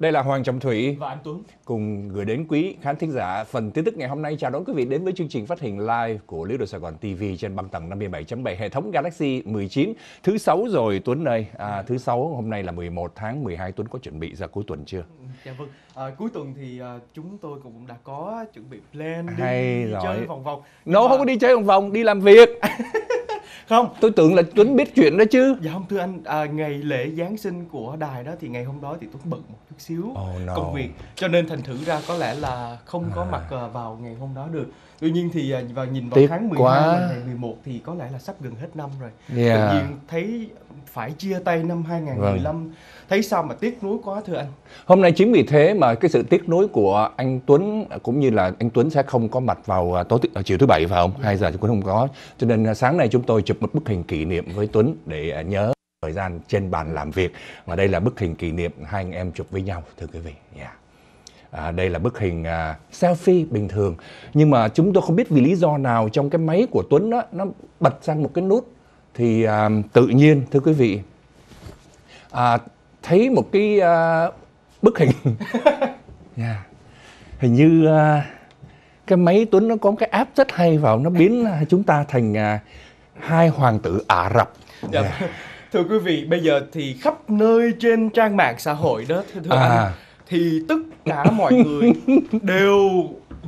Đây là Hoàng Trọng Thủy và Anh Tuấn cùng gửi đến quý khán thính giả phần tin tức ngày hôm nay. Chào đón quý vị đến với chương trình phát hình live của Lưu Đồ Sài Gòn TV trên băng tầng 57.7 hệ thống Galaxy 19. Thứ sáu rồi Tuấn ơi à, thứ sáu hôm nay là 11 tháng 12 Tuấn có chuẩn bị ra cuối tuần chưa? Ừ, dạ vâng. À, cuối tuần thì à, chúng tôi cũng đã có chuẩn bị plan đi, Hay đi chơi vòng vòng. Nó mà... không có đi chơi vòng vòng, đi làm việc. không tôi tưởng là tuấn biết chuyện đó chứ dạ không thưa anh à, ngày lễ giáng sinh của đài đó thì ngày hôm đó thì tuấn bận một xíu oh, no. công việc cho nên thành thử ra có lẽ là không có à. mặt ờ, vào ngày hôm đó được tuy nhiên thì ờ, vào nhìn vào Tiếc tháng 12 quá. ngày 11 thì có lẽ là sắp gần hết năm rồi yeah. tự nhiên thấy phải chia tay năm 2015 vâng. thấy sao mà tiếc nuối quá thưa anh hôm nay chính vì thế mà cái sự tiếc nuối của anh Tuấn cũng như là anh Tuấn sẽ không có mặt vào ờ, tối chiều thứ bảy phải không hai giờ chúng tôi không có cho nên sáng nay chúng tôi chụp một bức hình kỷ niệm với Tuấn để nhớ thời gian trên bàn làm việc và đây là bức hình kỷ niệm hai anh em chụp với nhau thưa quý vị yeah. À, đây là bức hình à, selfie bình thường nhưng mà chúng tôi không biết vì lý do nào trong cái máy của Tuấn đó, nó bật sang một cái nút thì à, tự nhiên thưa quý vị à, thấy một cái à, bức hình yeah. hình như à, cái máy Tuấn nó có cái app rất hay vào nó biến à, chúng ta thành à, hai hoàng tử Ả Rập dạ. yeah thưa quý vị bây giờ thì khắp nơi trên trang mạng xã hội đó thưa, thưa à. anh thì tất cả mọi người đều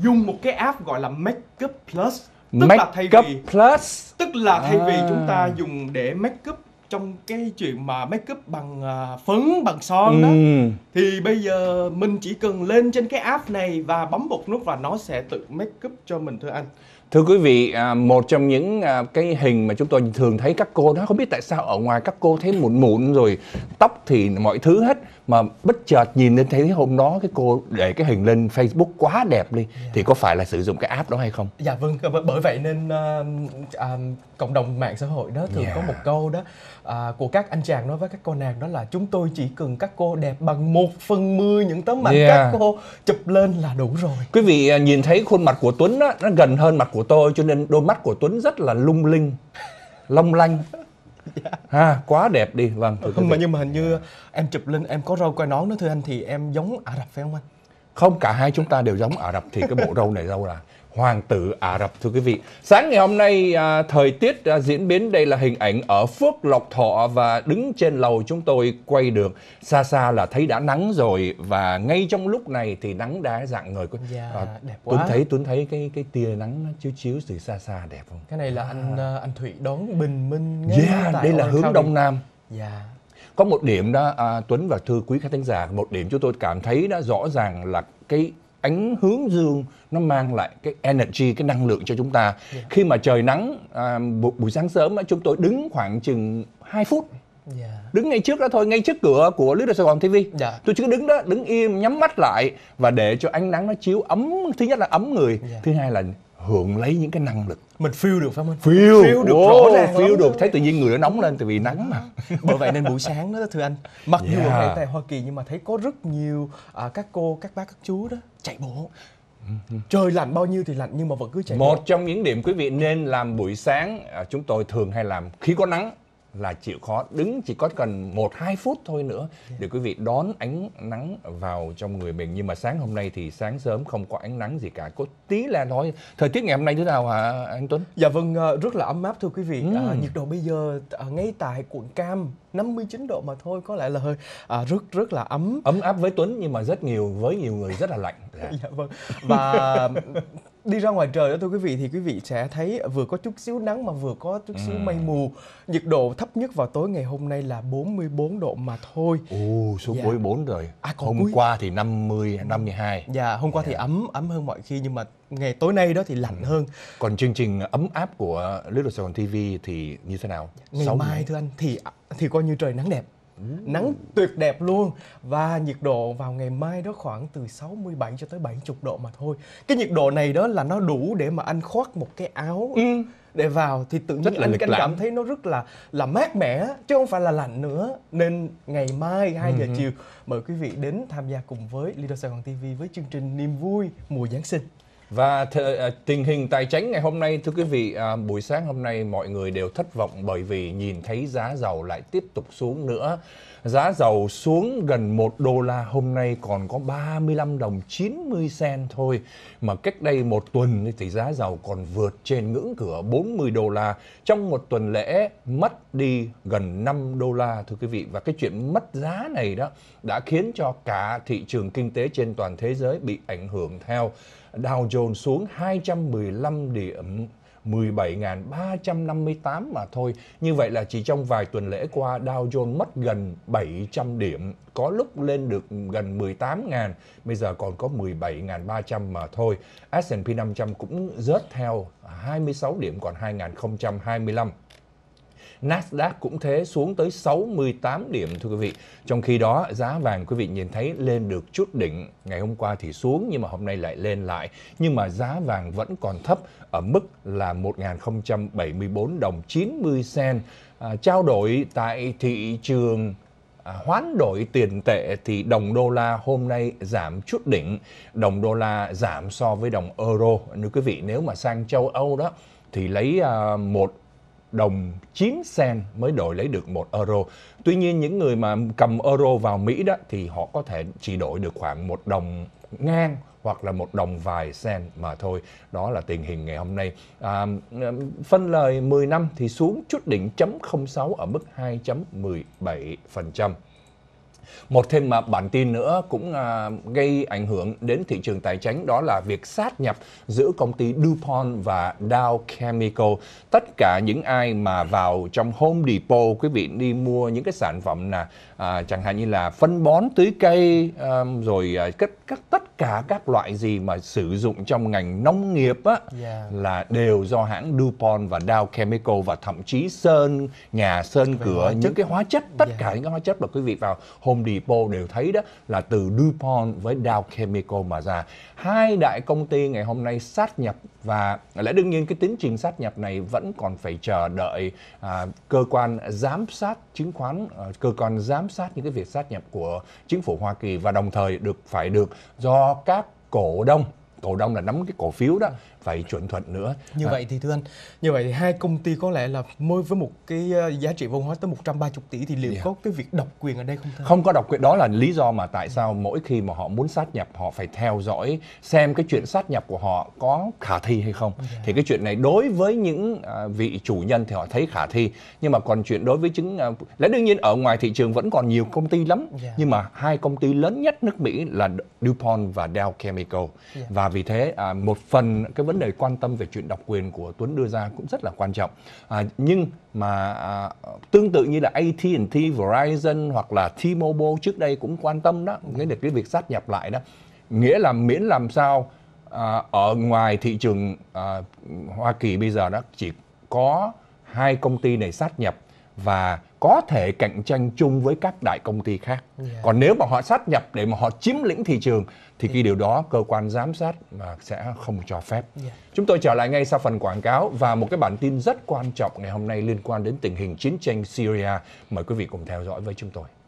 dùng một cái app gọi là Makeup Plus tức make là thay vì plus tức là thay à. vì chúng ta dùng để make up trong cái chuyện mà make up bằng uh, phấn bằng son đó ừ. thì bây giờ mình chỉ cần lên trên cái app này và bấm một nút và nó sẽ tự make up cho mình thưa anh thưa quý vị à, một trong những à, cái hình mà chúng tôi thường thấy các cô đó không biết tại sao ở ngoài các cô thấy mụn mụn rồi tóc thì mọi thứ hết mà bất chợt nhìn lên thấy hôm đó cái cô để cái hình lên Facebook quá đẹp đi yeah. Dạ. thì có phải là sử dụng cái app đó hay không? Dạ vâng, bởi vậy nên uh, um, cộng đồng mạng xã hội đó thường yeah. Dạ. có một câu đó uh, của các anh chàng nói với các cô nàng đó là chúng tôi chỉ cần các cô đẹp bằng một phần mười những tấm ảnh yeah. Dạ. các cô chụp lên là đủ rồi. Quý vị à, nhìn thấy khuôn mặt của Tuấn đó, nó gần hơn mặt của tôi cho nên đôi mắt của Tuấn rất là lung linh long lanh ha quá đẹp đi vâng thưa mà nhưng mà hình như em chụp lên em có râu quai nón nữa thưa anh thì em giống ả rập phải không anh không cả hai chúng ta đều giống Ả Rập thì cái bộ râu này râu là hoàng tử Ả Rập thưa quý vị. Sáng ngày hôm nay à, thời tiết à, diễn biến đây là hình ảnh ở Phước Lộc Thọ và đứng trên lầu chúng tôi quay được xa xa là thấy đã nắng rồi và ngay trong lúc này thì nắng đã dạng người. Dạ, à, đẹp quá. Tuấn thấy Tuấn thấy cái cái tia nắng chiếu chiếu từ xa xa đẹp không? Cái này là anh à. anh Thụy đón bình minh. Ngay yeah, dạ, đây là hướng đông nam. Dạ có một điểm đó à, Tuấn và Thư quý khán giả một điểm chúng tôi cảm thấy đã rõ ràng là cái ánh hướng dương nó mang lại cái energy cái năng lượng cho chúng ta yeah. khi mà trời nắng à, bu buổi sáng sớm chúng tôi đứng khoảng chừng 2 phút Yeah. đứng ngay trước đó thôi ngay trước cửa của lưới sài gòn tv yeah. Dạ. tôi chỉ đứng đó đứng im nhắm mắt lại và để cho ánh nắng nó chiếu ấm thứ nhất là ấm người yeah. Dạ. thứ hai là hưởng lấy những cái năng lực mình feel được phải không anh feel, feel được oh, rõ ràng feel được thấy tự nhiên người nó nóng lên từ vì nắng mà bởi vậy nên buổi sáng đó thưa anh mặc yeah. dù ở tại hoa kỳ nhưng mà thấy có rất nhiều à, các cô các bác các chú đó chạy bộ mm-hmm. trời lạnh bao nhiêu thì lạnh nhưng mà vẫn cứ chạy một bộ. trong những điểm quý vị nên làm buổi sáng à, chúng tôi thường hay làm khi có nắng là chịu khó đứng chỉ có cần một hai phút thôi nữa dạ. để quý vị đón ánh nắng vào trong người mình nhưng mà sáng hôm nay thì sáng sớm không có ánh nắng gì cả có tí là nói thời tiết ngày hôm nay thế nào hả anh Tuấn? Dạ vâng ờ, rất là ấm áp thưa quý vị ừ. à, nhiệt độ bây giờ à, ngay tại quận Cam 59 độ mà thôi có lẽ là hơi à, rất rất là ấm ấm áp với Tuấn nhưng mà rất nhiều với nhiều người rất là lạnh dạ, dạ vâng và đi ra ngoài trời đó thưa quý vị thì quý vị sẽ thấy vừa có chút xíu nắng mà vừa có chút xíu mây mù. Nhiệt độ thấp nhất vào tối ngày hôm nay là 44 độ mà thôi. Ồ, xuống dạ. 44 rồi. À, còn hôm cuối... qua thì 50 52. Dạ, hôm qua dạ. thì ấm ấm hơn mọi khi nhưng mà ngày tối nay đó thì lạnh ừ. hơn. Còn chương trình ấm áp của Little Sài Gòn TV thì như thế nào? Ngày Sống mai thưa anh thì thì coi như trời nắng đẹp nắng tuyệt đẹp luôn và nhiệt độ vào ngày mai đó khoảng từ 67 cho tới 70 độ mà thôi. Cái nhiệt độ này đó là nó đủ để mà anh khoác một cái áo ừ. để vào thì tự nhiên là anh, anh cảm thấy nó rất là là mát mẻ chứ không phải là lạnh nữa. Nên ngày mai 2 giờ ừ. chiều mời quý vị đến tham gia cùng với Lido Sài Gòn TV với chương trình Niềm vui mùa Giáng sinh. Và th- à, tình hình tài chính ngày hôm nay thưa quý vị, à, buổi sáng hôm nay mọi người đều thất vọng bởi vì nhìn thấy giá dầu lại tiếp tục xuống nữa. Giá dầu xuống gần 1 đô la hôm nay còn có 35 đồng 90 sen thôi. Mà cách đây một tuần thì giá dầu còn vượt trên ngưỡng cửa 40 đô la. Trong một tuần lễ mất đi gần 5 đô la thưa quý vị. Và cái chuyện mất giá này đó đã khiến cho cả thị trường kinh tế trên toàn thế giới bị ảnh hưởng theo. Dow Jones xuống 215 điểm 17.358 mà thôi. Như vậy là chỉ trong vài tuần lễ qua Dow Jones mất gần 700 điểm, có lúc lên được gần 18.000, bây giờ còn có 17.300 mà thôi. S&P 500 cũng rớt theo 26 điểm còn 2025. Nasdaq cũng thế xuống tới 68 điểm thưa quý vị. Trong khi đó giá vàng quý vị nhìn thấy lên được chút đỉnh, ngày hôm qua thì xuống nhưng mà hôm nay lại lên lại, nhưng mà giá vàng vẫn còn thấp ở mức là 1074 đồng 90 sen. À, trao đổi tại thị trường À, hoán đổi tiền tệ thì đồng đô la hôm nay giảm chút đỉnh, đồng đô la giảm so với đồng euro. Nếu quý vị nếu mà sang châu Âu đó thì lấy uh, một đồng chín sen mới đổi lấy được một euro. Tuy nhiên những người mà cầm euro vào Mỹ đó thì họ có thể chỉ đổi được khoảng một đồng ngang hoặc là một đồng vài sen mà thôi. Đó là tình hình ngày hôm nay. À, phân lời 10 năm thì xuống chút đỉnh chấm 06 ở mức 2.17%. Một thêm mà bản tin nữa cũng à, gây ảnh hưởng đến thị trường tài chính đó là việc sát nhập giữa công ty DuPont và Dow Chemical. Tất cả những ai mà vào trong Home Depot quý vị đi mua những cái sản phẩm là à, chẳng hạn như là phân bón tưới cây à, rồi à, các, các tất cả các loại gì mà sử dụng trong ngành nông nghiệp á yeah. là đều do hãng DuPont và Dow Chemical và thậm chí sơn nhà sơn cửa những cái hóa chất tất yeah. cả những cái hóa chất mà quý vị vào Home Home Depot đều thấy đó là từ DuPont với Dow Chemical mà ra. Hai đại công ty ngày hôm nay sát nhập và lẽ đương nhiên cái tiến trình sát nhập này vẫn còn phải chờ đợi à, cơ quan giám sát chứng khoán, à, cơ quan giám sát những cái việc sát nhập của chính phủ Hoa Kỳ và đồng thời được phải được do các cổ đông cổ đông là nắm cái cổ phiếu đó ừ. phải chuẩn thuận nữa như à. vậy thì thưa anh như vậy thì hai công ty có lẽ là mới với một cái ờ, giá trị vốn hóa tới 130 tỷ thì liệu yeah. Dạ. có cái việc độc quyền ở đây không thưa không có độc quyền đó là lý do mà tại sao mỗi khi mà họ muốn sát nhập họ phải theo dõi xem cái chuyện sát nhập của họ có khả thi hay không yeah. Dạ. thì cái chuyện này đối với những ờ, vị chủ nhân thì họ thấy khả thi nhưng mà còn chuyện đối với chứng ờ, lẽ đương nhiên ở ngoài thị trường vẫn còn nhiều công ty lắm yeah. Dạ. nhưng mà hai công ty lớn nhất nước Mỹ là DuPont và Dow Chemical yeah. và vì thế à, một phần cái vấn đề quan tâm về chuyện độc quyền của Tuấn đưa ra cũng rất là quan trọng à, nhưng mà à, tương tự như là AT&T, Verizon hoặc là T-Mobile trước đây cũng quan tâm đó cái được cái việc sát nhập lại đó nghĩa là miễn làm sao à, ở ngoài thị trường à, Hoa Kỳ bây giờ đó chỉ có hai công ty này sát nhập và có thể cạnh tranh chung với các đại công ty khác. Yeah. Dạ. Còn nếu mà họ sát nhập để mà họ chiếm lĩnh thị trường thì yeah. Dạ. cái điều đó cơ quan giám sát mà sẽ không cho phép. Yeah. Dạ. Chúng tôi trở lại ngay sau phần quảng cáo và một cái bản tin rất quan trọng ngày hôm nay liên quan đến tình hình chiến tranh Syria. Mời quý vị cùng theo dõi với chúng tôi.